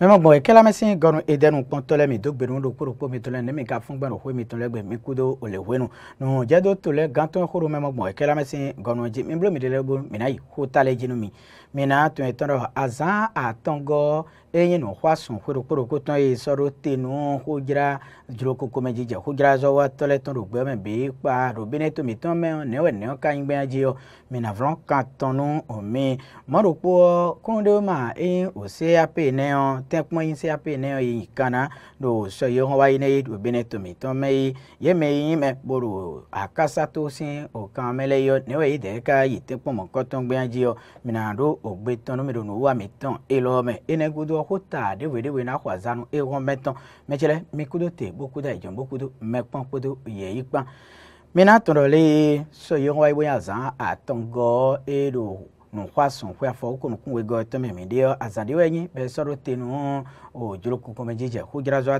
mɛmɛ gbɔn ekela mɛsi gɔnu edenu kpɔntɔlɛ mi do gbenu do kuro kpo mi tɔlɛ nemi ka fún gbɛnu hoe mi tɔlɛ gbɛ mi kudo ole hoe nu nu jɛdo tolɛ gantɔn koro mɛmɛ gbɔn ekela mɛsi gɔnu dzi mi blo mi de lɛ bo mina yi ho ta lɛ dzi nu mi mina tun etɔn dɔ azã atɔngɔ eye nu hoa sùn hoe do kpo do ko tɔn ye sɔrɔ tenu ho dzra dzro koko mɛ dzidzɛ ho dzra zɔwɔ tɔlɛ tɔn do gbɛ mɛ be kpa do bene to mi tɔn mɛ nɛwɛ nɛwɛ ka anyi gbɛya dzi yɔ mina vlɔ ka tɔnu omi mɔɖokpo kunu ɖe ma eye wòse ape nɛ yɔ tẽkpõ yĩ sẽ ya pe ne do so ye wa ye do me boru akasa to o kan me le yo ne we yi de ka yi tẽkpõ mo ko ton gbe ji yo mi na do o gbe ton mi do no wa mi ton e lo me e ne gudo ho ta de we de we na kwa zanu e ho me ton me chele mi kudo te boku da ye yi pan mina tɔrɔ le nunkwa sɔnkwa fɔ wo ko nukun wo mi de azadi wo enyi bɛ sɔrɔ tenu hɔn o dzro kuku mɛ dzidzɛ ko dzrazɔ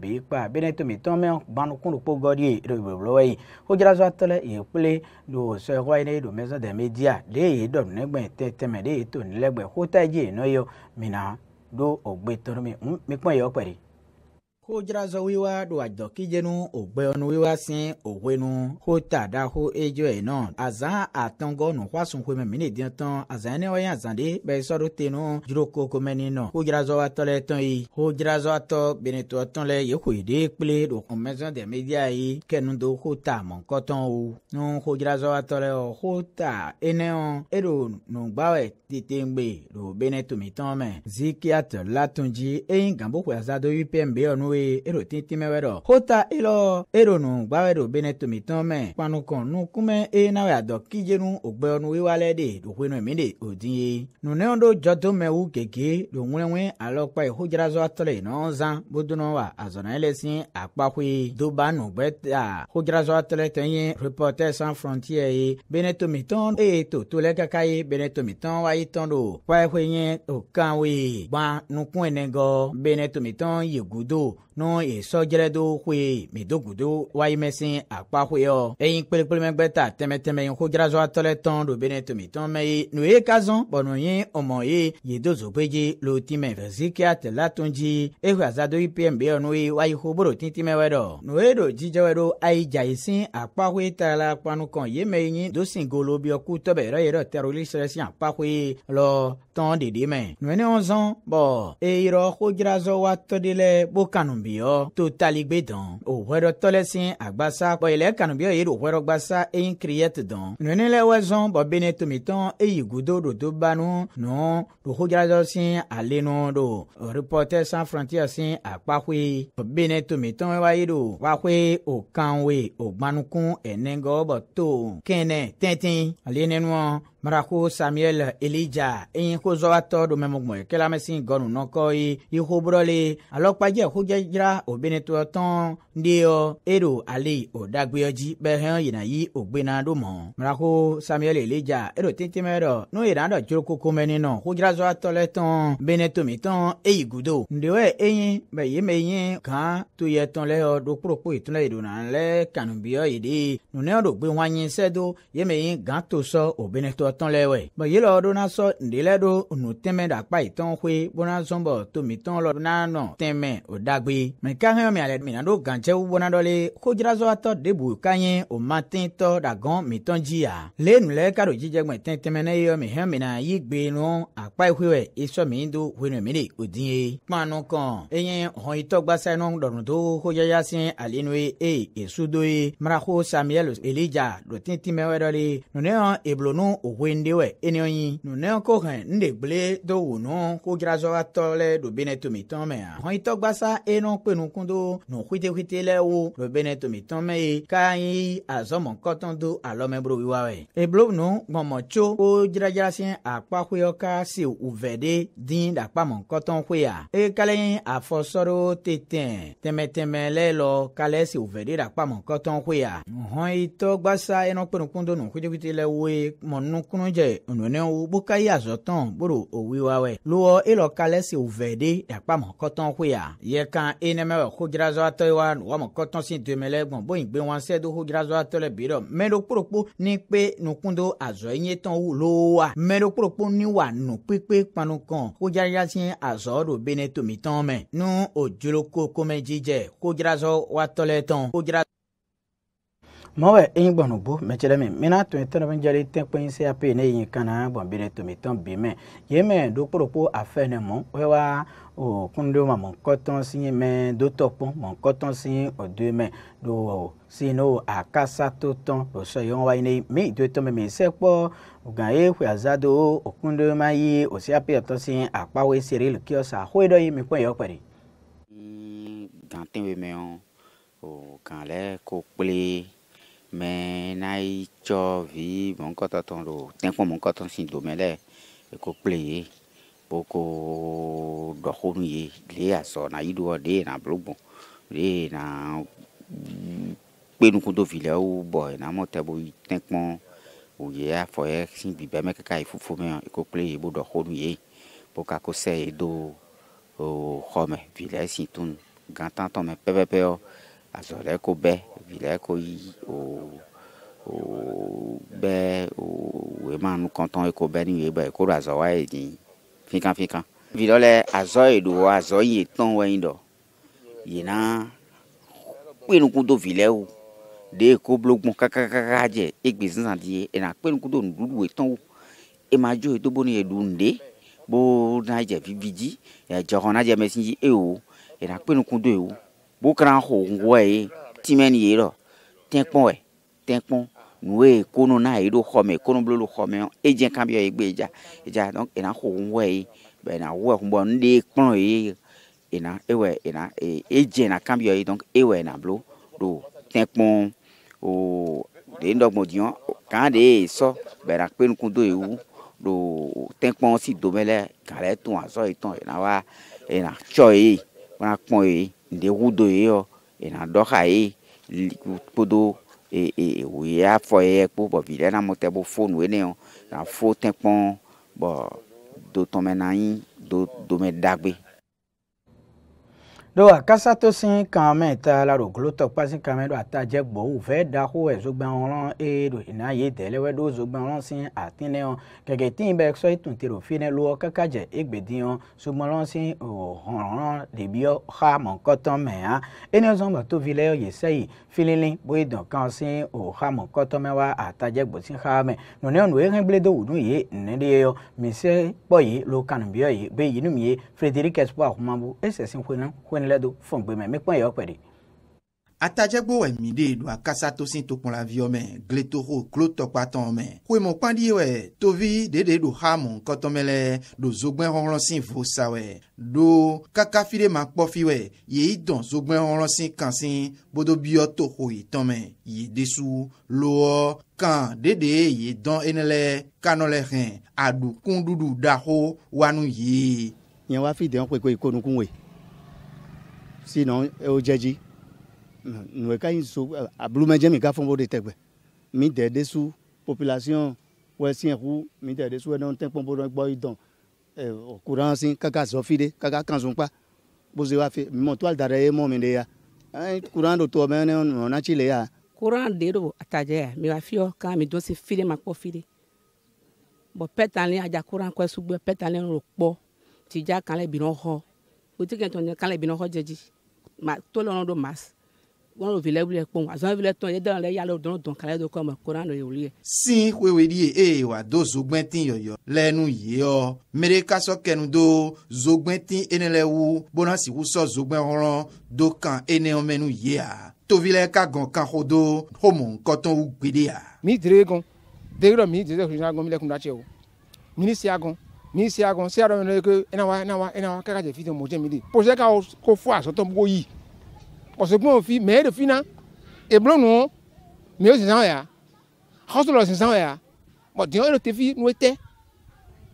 bi kpa bena tɔmɛ tɔn mɛ gbanukun do kpɔ gɔ di ɖe yi ko atɔlɛ yi kple do sɔɛ wɔ yi ne do mɛzɔ dɛmɛ dia de yi dɔ nɛgbɛ tɛtɛmɛ de yi to nilɛgbɛ ko yi dzi mina do ogbe tɔn mi nkpɔn yɔ kpɛ de ho dzrazɔ wiwa ɖo adzɔkidzenu ògbéyɔnu wiwa si òwenu ho taɖa ho edzo eno aza atɔngɔ nu ho asunxomi mine diɛtɔn aza yɛn ni wɔyɛ aza de bɛ sɔrɔ tenu dzroko kome ninɔ ho dzrazɔ wa tɔ lɛ tɔn yi ho dzrazɔ wa tɔ benetɔ tɔn lɛ yeho yi de kple ɖo mɛzɔn dɛmɛ dia yi kɛnu do ho ta mɔkɔtɔn o nu ho wa tɔ lɛ o ho ta ene o eɖo nugbawɛ tete ɖo benetomitɔn mɛ zikia tɔ eyin gambo ko aza do upm we ero titi me wero hota ilo ero nu gba wero bene tomi ton me panu nu kume e na we ado kije nu ogbe onu wi wale de do pe nu mi de odin ye nu ne ondo jodo wu keke do nwenwe alopa e hojara zo atole no zan boduno wa azona elesin apahwe do ba nu gbe ta hojara zo atole tenye reporter sans frontiere ye bene tomi ton e to to le kaka ye bene tomi ton wa yi ton do wa e hwe yen o kan we gba nukun enegɔ bene tomi ton yegudo no esɔdzredo hoe medogodo wayimesin akpahoeɔ eyin kpelekpele megbe ta tɛmɛtɛmɛ e yin hodzrazɔ atɔlɛ tɔn do bene tomitɔn mɛ ye nu ye kazɔn bɔnu ye ɔmɔ ye yedozo gbedze lo tìmɛ vɛzikia tɛla tó ń dzi ehu azado yi pm bɛ ɔnu ye wayi ho boro titimɛ wɛ dɔ nu ye do jidzɛ wɛ do ayi dza yi sin akpahoe ta la kpanu kan ye mɛ yin dosin golo biɔku tɔbɛ yɛrɛ yɛrɛ tɛroli sɛrɛsi akpahoe lɔ tɔn e ne wɔn zɔn bɔn eyɔrɔ hodzrazɔ wa kanubiyɔ to taligbe dɔn o wɛrɛ tɔlɛsin agbasa bɔyɛlɛ kanubiyɔ ye o wɛrɛ gbasa eyin kiriyɛti dɔn nunilɛ wɛzɔn bɔ bene tomitɔn eyi gudo roto banu nɔ rohojazɔ sin alenu do reporter sans frontières sin akpakoe bɔ bene tomitɔn wa ye do wakoe o kanwe o gbanukun ɛnɛgɔ bɔ to kɛnɛ tɛntɛn alenenu marako samuel elija eyin ko zɔbatɔ do mɛmɔgbɔn kɛlɛmɛsi gɔnunɔkɔ ye ihobrɔle alɔkpadzɛ hodzadzra obenetɔ tɔn ndeɔ eɖo ali odagbeɔ dzi bɛ hɛn yina yi ogbena do mɔ marako samuel elija eɖo tɛntɛmɛ dɔ n'o yina dɔ dzro koko mɛ ninɔ hodzra zɔbatɔ lɛ tɔn benetomi tɔn eyi gudo ndeɔ eyin bɛ yeme yin gan to yɛ tɔn lɛ yɔ do kpokpo itɔn lɛ yidona lɛ kanubiɔ yi de tɔn lɛ wɛ bɔn yi lɔ ɖo na sɔ ŋɖe lɛ ɖo nu tɛmɛ ɖe akpa yi tɔn xoe bona zɔn bɔ tomi tɔn lɔ na nɔ tɛmɛ o dagbe mɛka hɛn mi alɛ mina ɖo gãtsɛ wu bona dɔ le kodzrazɔ atɔ debu ka nye o ma te tɔ ɖagɔn mi tɔn dzi ya le nu lɛ ka ɖo dzidzɛ gbɛ tɛntɛmɛ ne yɔ mi hɛn mina yi gbe nu akpa yi xoe wɛ esɔ mi do hoe nu mi de o di ye kpanu nu dɔnu to kodzaya se alinu eye esu do ye marako nu ne wen de wɛ eniyan yi nunɛ ko hɛn n do wònú kó dzrazɔ va tɔ lɛ ɖo tomitɔn mɛ a. hɔn itɔ eno kpenu kundo nu xitexite lɛ wo ɖo bene tomitɔn mɛ ye ka azɔmɔ kɔtɔn do alɔmɛbro wiwa wɛ. eblo nu gbɔmɔ tso kó dzradzra si akpaxoyɔ ka si uvɛ de dín ɖakpamɔ kɔtɔn xoya eye kalẹ̀ yin afɔsɔrɔ tètè tɛmɛtɛmɛ lɛ lɔ kalẹ̀ si uvɛ de ɖakpamɔ kɔtɔn xoya. hɔn itɔ eno kpenu kundo nu xitexite lɛ wo ye mɔnu kunjɛ ononɛwo boka yi azɔtɔn boro owi wawɛ lowɔ elɔ kalɛ si ovɛ de yakpamɔ kɔtɔn hoya yɛ kan enɛmɛ wɔ hodzrazɔ atɔ yi wa wɔmɔ kɔtɔn si dome lɛ gbɔn boyin gbe wɔn sɛ do hodzrazɔ atɔ lɛ bi dɔ mɛ do kpokpo ni pe nukundo azɔ yi nye tɔn wu lowa mɛ do ni wa nu kpekpe kpanu kan hodzraza si azɔ do bene tomitɔn mɛ nu ojoloko komɛ jijɛ hodzrazɔ tɔn hodzra mɔwɛ eyin gbɔnu bo mɛtsɛlɛ mi mina tun tɛnɛ bin jɛli tɛ kpɛyin se ape ne yin kana gbɔn bi de tun bi tɔn bi mɛ yen mɛ dokoro ko a fɛ ne mɔ o wa o kundu ma mɔ kɔtɔn si yin mɛ do tɔ kpɔn mɔ kɔtɔn si yin o do mɛ do o si no a kasa to tɔn o sɔ yen wa yin ne mi do tɔn mɛ mi sɛ kpɔ gan ye ƒe azado o kundu ma yi o si ape tɔn si yin akpawo esere lu kiɔsa ahoyi dɔ yi mi kpɔn yɔ kpɛ de. gantɛ wo mɛ o gàn lɛ ko kple mɛ na yi tsɔ vi mɔŋkɔtɔtɔ ɖo tɛkpɔ mɔŋkɔtɔ si dome lɛ eko kple ye boko dɔxɔnu ye le azɔ na yi ɖo ɖe na blogbɔ ɖe na kpe nukudo vi le wo bɔ na mɔtɛ bo yi tɛkpɔ wòye afɔ yɛ si bi bɛ mɛ kaka yi fufu mɛ eko kple ye bo dɔxɔnu ye bo kako sɛ ye do xɔme vi le si tunu gãtãtɔ mɛ pɛpɛpɛ yɔ azɔ̃ ɖe ko bɛ vi ɖe ko yi o o bɛ o wòye ma nu kɔntɔn yi ko bɛ ni wòye bɛ ko do azɔ̃ wa yi dzi fikafikan. vi ɖɔ lɛ azɔ̃ yi do azɔ̃ yi tɔn wɛnyi dɔ yina kpenuku do vi lɛ wo ɖe ko blogbɔn kakakaka dze egbe zan di ye ena kpenuku do nuɖuɖu etɔn wo ema dzo yi to bo ne ye ɖu nu bo na dze vivi dzi edzɔxɔ na dze mesi dzi ewo ena kpenuku do ye wo wo kran ho eh, ngoe ye timɛni ye rɔ tɛnkpɔn wɛ eh, tɛnkpɔn nuwe konu na ye ɖo xɔme konu blolo xɔme edze kan bi yɔ egbe edza edza donc ena ho ngoe ye bɛ ena wɔ bɔ nu de kplɔn ye ena ewɛ ena edze ena kan bi yɔ ye donc ewɛ ena blo ɖo tɛnkpɔn o ɖe ŋdɔgbɔn diɔ kan de ye sɔ bɛ ena kpe nukun do ewu ɖo tɛnkpɔn si dome lɛ kan lɛ tɔn azɔ yi e tɔn ena wa ena tsɔ ye wana kpɔn ye lewudo ye yɔ ena dɔ xa ye kpodo ee wòye afɔ ye kpo bɔ vi ɖe na mo tɛ bo fonu ene yɔ na fo tɛ kpɔn bɔ dotɔmɛ na anyi do dome dagbe do akasa to si kan mɛ ta la do golo tɔ kpasi kan mɛ do ata jɛ gbɔwu fɛ da ko ɛ zogbɛn wɔlɔn eye do ina ye tɛlɛ wɛ do zogbɛn wɔlɔn si ati nɛ wɔn kɛkɛ tin bɛ sɔ itun te do fi nɛ lɔ kaka jɛ egbe di wɔn zogbɛn wɔlɔn si o hɔnrɔn debi yɔ ha mɔkɔtɔn mɛ ha eni zɔn bɛ tovi lɛ yɛ sɛyi filili boye dɔn kan si o ha mɔkɔtɔn mɛ wa ata jɛ gbɔ si ha mɛ nɔnɛ nu ehɛn gble do wunu ye nɛ de yɔ mise kpɔ ye lo kanu bi yɔ ye be yinu mi ye Frédéric Espoir kumabu esɛsin kwenan kwen ledo fo ngbeme mi kpɔn yɔ kpɛ de. atajɛgbo ɛmi de do akasa tosin tokunla viɔ mɛ gletoro klo tɔkpatɔn mɛ xoemɔ kpandi wɛ tovi deɖe do hamu kɔtɔmɛlɛ do zogbɛn hɔnlɔsin vosa wɛ do kakafi de ma kpɔfi wɛ yeyi dɔn zogbɛn hɔnlɔsin kansin bodobiɔ to xoyi tɔn mɛ yi desu lowɔ kan deɖe yi dɔn enelɛ kanɔlɛ hɛn aɖukun dudu daxo wanu yi. yẹn wá fìdí wọn pé kó ikónukun wèé sinon wodze dzi nuweka yi so ablumedze mi gafɔ bo de tɛgbɛ mi de de su population wɛsiɛ ku mi de de su ɛdɔn tɛ kpɔn bo dɔn gbɔ yi kuran si kaka zɔfi de kaka kanzun kpa bozo wa fi mɔ tó da ɖe mɔ mi de ya ɛ kuran do tɔ mɛ ne nɔna tsi le ya. kuran de do atajɛ ya mi wa fiyɔ kan mi do si fi ma kpɔ fi de bɔn aja kuran kɔ sugbɛ pɛtalen ro kpɔ tija kan lɛ bi nɔ xɔ wetikɛ tɔ ne bi nɔ xɔ ma tolɔn do mas wọn lò vilẹ wulẹ kpɔn azɔn vilẹ tɔn yẹ dɔn lɛ yalɛ dɔn dɔn kalẹ do kɔmɔ koran lɛ wuli yɛ. sin wewe di ye eye wa do zogbɛntin yɔyɔ lɛnu yi yɔ mere kasɔ kɛnu do zogbɛntin ene lɛ wu bonasi wusɔ zogbɛn wɔrɔn do kan ene mɛnu yi ya tovi lɛ ka gɔn kan ko do homo nkɔtɔn wu gbede ya. mi dire gɔn degirɔ mi dire gɔn mi lɛ kun tiɛ o minisi a gɔn ni a kɔn sia dɔ mi ko ina wa ina wa ina wa kaka jɛ fi tɛ mɔ tɛ mi di pɔsɛ ka ko fɔ asɔtɔ bo yi kɔsɔgbɔn fi mɛ e de fi na ebolo nu mi o sisan ya hɔsɔlɔ sisan ya bɔn diɲɛ e de te fi nu tɛ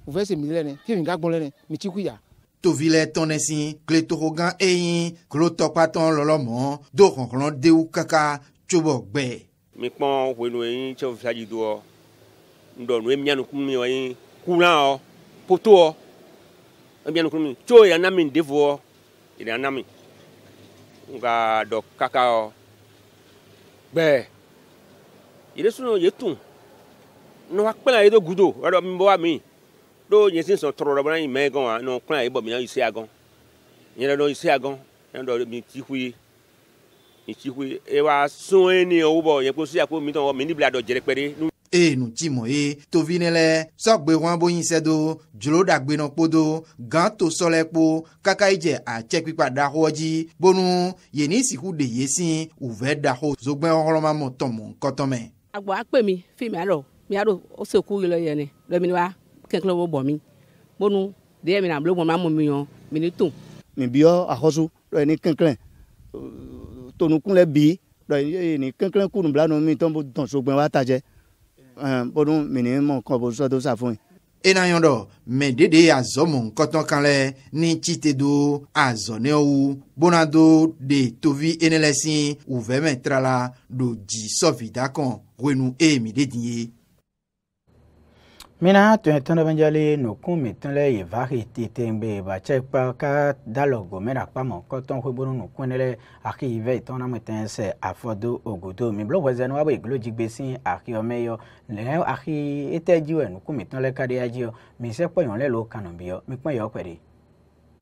o fɛ se mi lɛ nɛ fi mi ka gbɔn lɛ nɛ mi ti ku ya. tovi le tɔn ne si kle togo gan eyin klo tɔkpatɔn lɔlɔmɔ do kɔnkɔn dewu kaka tsobɔ gbɛ. mi kpɔn wenu eyin tsɛ fi adi do ɔ ŋdɔ nu mi ɔ yin kuna ɔ potoɔ ebiɛn kurumi tso yɛrɛ nami na yɛrɛ nami nga dɔ kakaɔ gbɛɛ yɛrɛ sunu yɛ tun nɔ akpɛlɛ yɛ do gudo ɔlɔ mi bɔ wa mi do yɛsi sɔn tɔrɔ dɔ bɔ n'ayi mɛ gan wa nɔ kpɛlɛ yɛ bɔ mi na yi se agɔn yɛrɛ dɔ yi se agɔn yɛrɛ dɔ mi ti hu ye mi ti hu ye e wa sɔn ye ni o bɔ yɛ ko si ya ko mi tɔn wɔ mi ni bila dɔ jɛrɛ kpɛ de eye nutimɔ ye tovi ne lɛ sɔgbe wɔn bonyin sɛ do dzro ɖagbenɔ kpo do gã to sɔ kpo kaka yi e dze atsɛ kpikpa ɖaxɔ dzi bonu yeni siku de ye si uvɛ ɖaxɔ zogbɛ ɔhlɔmamɔ tɔmɔ nkɔtɔmɛ. agbɔ akpe mi fi mi alɔ mi aɖo oseku yi le yɛ ne le mi wa kɛkɛ wo bɔ mi bonu deɛ mina na blo mɔ ma mɔ mi yɔ mi ni to. mi bi yɔ axɔsu lɔ yɛ ni kɛkɛ tonukun lɛ bi lɔ ni kɛkɛ kunu bila nu mi tɔn bo dɔn sogbɛ wa ta jɛ podun mini mɔ kɔn bo sɔ to sa fun. enayɔndɔ mɛ dede azɔmu kɔtɔn kan lɛ ni tsite do azɔnɛwu bonado de tovi enelɛsi uvɛmɛtrala do dzi sɔfida kan wenu eyemi de di ye mina tɔn tɔn bɛnjali nukun mi tɔn lɛ yevahi tete gbe batsɛ kpa ka dalɔ gome ɖe akpa mɔ kɔtɔn ƒe bonu nukun lɛ axi yi vɛ itɔn tɛn sɛ afɔdo ogodo mi blɔ wɛzɛ no wabɛ eglo dzigbe si axi ɔmɛ yɔ lɛ axi ete dzi nukun mi tɔn lɛ kaɖi ya dzi yɔ mi sɛ kpɔnyɔ lɛ lo kanɔ bi yɔ mi kpɔn yɔ kpɛ ɖi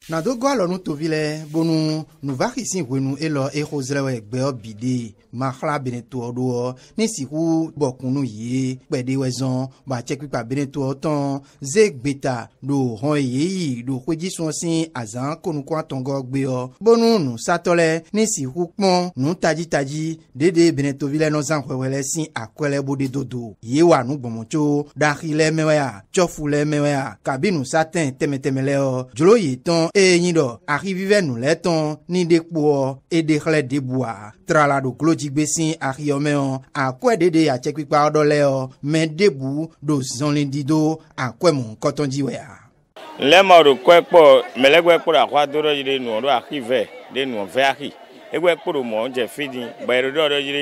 nadogo alɔnu tovi lɛ bonu nuvaxi si wenu elɔ exo zrɛwɛ gbɛɔ bi de maxla benetɔ ɖoɔ ne siku bɔkunu yie kpɛɖewɛ zɔn batsɛ kpikpa benetɔ tɔn ze gbeta ɖo hɔn yeyi ɖo xodzi sɔn si azã konukua tɔngɔ gbɛɔ bonu nusatɔ lɛ ne siku kpɔn nutadzitadzi ɖeɖe benetovi lɛ nɔzã wɛwɛ lɛ si akɔɛ lɛ bo de dodo ye wa nugbɔmɔ tso ɖaxi lɛ mɛwɛ a tsɔfu lɛ mɛwɛ a kabinu satɛn tɛmɛtɛmɛ eyin dɔ axivivɛ nulɛtɔn ni de kpoɔ edexlɛ debua trala do klodzigbe si axiyɔmɛɔ akɔɛ dede atsɛkpikpa dɔ lɛɔ mɛ debu do zɔnli dido akɔɛmu kɔtɔndziwɛa. lẹ́mọ̀ ɖo kọ́ ẹ kpọ́ mẹlẹ́gbẹ́ kpọ́ ɖo àkọ́ adó ɖe yi ɖe nùọ́ ɖo axivɛ ɖe nùọ́ vẹ́ axi egbe kpɔɖo mɔ ŋdze fi di gbɛɖo ɖɔ ɖe yi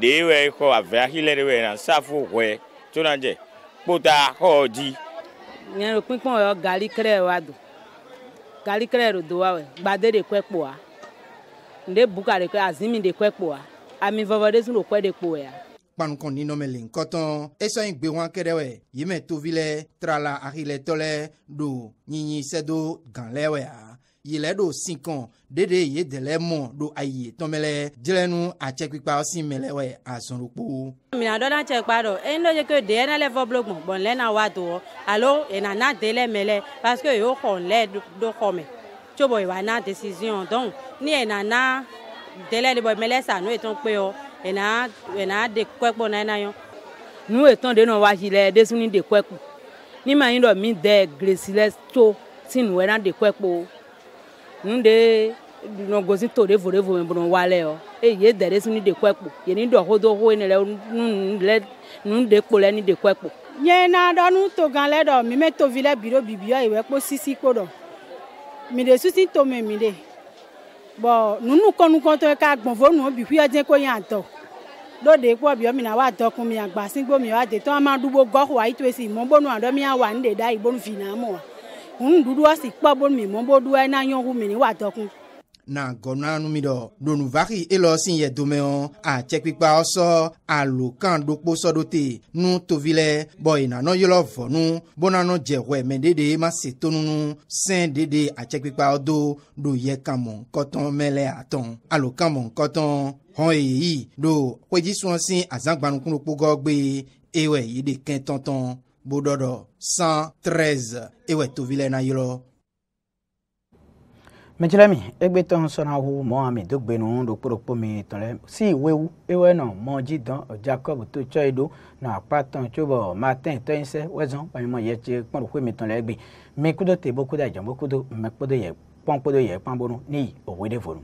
ɖe ɖe wɛ xɔ avɛ axi lɛ ɖe wɛ na safo wɛ tso na dze kpota ta dzi. nyɛ ɖo yɔ gali kre wa do gali kele ro do wa wɛ gbade de kɔe kpoa ne buka de kɔe azimi de kɔe kpoa ami vɔvɔ de sun e do kɔe de kpoa. kpanukɔ ninɔmɛ le nkɔtɔn esɔnyi gbe kɛrɛ wɛ yimɛ tovi lɛ trala ahilɛtɔ lɛ do nyinyi sɛdo gan lɛ wɛ a yi le ɖo si kan ɖeɖe yi de le mɔ ɖo ayi tɔmɛlɛ dzrenu atsɛkpikpa si mɛ lɛ wɛ azɔnukpo. mina dɔ na tsɛ kpa dɔ eyi n'o ye ko deɛ n'ale fɔ bolo gbɔn bɔn lɛ na wa do wɔ alo ena na de lɛ mɛ lɛ parce que yewo xɔ lɛ do xɔ mɛ tso bɔ yewa na décision donc ni ena na de lɛ de bɔ mɛ lɛ sa n'o ye tɔn kpe yɔ ena ena de kɔ ekpɔ na yɛ e na yɔ. nu etɔn de nɔ wa si lɛ desuni de kɔ ekpo ni ma yi dɔ mi de gresi lɛ tso sinu wɛ e na de kɔ ekpo nu ɖe nɔgozi to ɖe voɖevo me bɔnɔ wa lɛ o eye ye da ɖe si nu ɖe kɔ ekpo ye ni ɖɔ hodo hoe ne lɛ nu lɛ nu ɖe kpo lɛ ni ɖe kɔ ekpo. nye na ɖɔ nu to gan lɛ ɖɔ mi me tovi lɛ bi ɖo bibi yɔ ewɛ kpo sisi kpo ɖɔ mi ɖe susi to me mi ɖe bɔn nunu kɔnukɔtɔ e ka gbɔn fo nu bi hui ɛdze ko yan tɔ lóde kpɔ bi ɔmina wa tɔ kun mi agbasigbo mi wa de tɔn ama ɖugbo gɔ ko wa yi to esi mɔ bonu aɖɔ mi awa nu de da yi bonu fi na mɔ wa nuɖuɖua si kpɔ bo mi mɔ bo ɖua na nyɔnu mi ni wa dɔ kun. na gɔnua numi dɔ ɖonuvaki elɔ si yɛ dome o atsekpikpa sɔ alokan ɖokpo sɔdote nu tovi lɛ bɔ ìnanɔ yɔlɔ vɔnu bonanɔ dzɛwɛ mɛ ɖeɖe ma se tonunu sɛn ɖeɖe atsekpikpa do ɖo yɛ kamɔ kɔtɔn mɛlɛ atɔn alokan mɔ èyí ɖo kpedzi si azagbanukun ɖokpo gɔgbe ewɛ yi de kɛ tɔntɔn boɖɔɖɔ san treize ewɔ tovi lɛ na yi lɔ. mẹtìlẹmì egbetɔ sɔnawo mɔ àmì dógbénu ɖokpoɖokpo mi tán lɛ sí ìwé wu ewé nɔ mɔ dzi dán ọjà kọbù tó tsɔ yi do nɔ akpatɔn tso bɔ matɛn tɔyinsɛ wɛzɔn wɔnyimɔ yɛ tse kpɔnɖokpo mi tán lɛ egbe mɛ kudo tebo kudo adzɔnbo kudo mɛ kudo yɛ kpɔn kudo yɛ kpɔn bonu ní òwe de vonu.